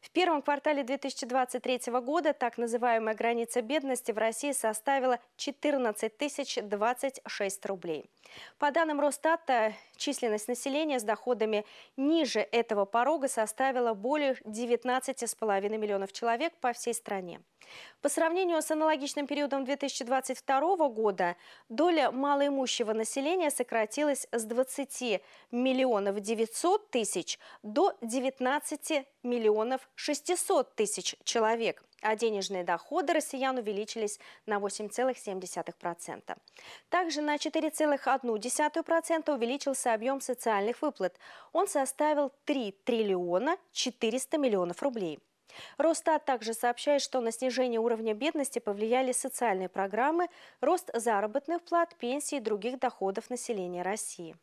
В первом квартале 2023 года так называемая граница бедности в России составила 14 026 рублей. По данным Росстата, численность населения с доходами ниже этого порога составила более 19,5 миллионов человек по всей стране. По сравнению с аналогичным периодом 2022 года, доля малоимущего населения сократилась с 20 миллионов 900 тысяч до 19 миллионов 600 тысяч человек – а денежные доходы россиян увеличились на 8,7%. Также на 4,1% увеличился объем социальных выплат. Он составил 3 триллиона 400 миллионов рублей. Росстат также сообщает, что на снижение уровня бедности повлияли социальные программы, рост заработных плат, пенсий и других доходов населения России.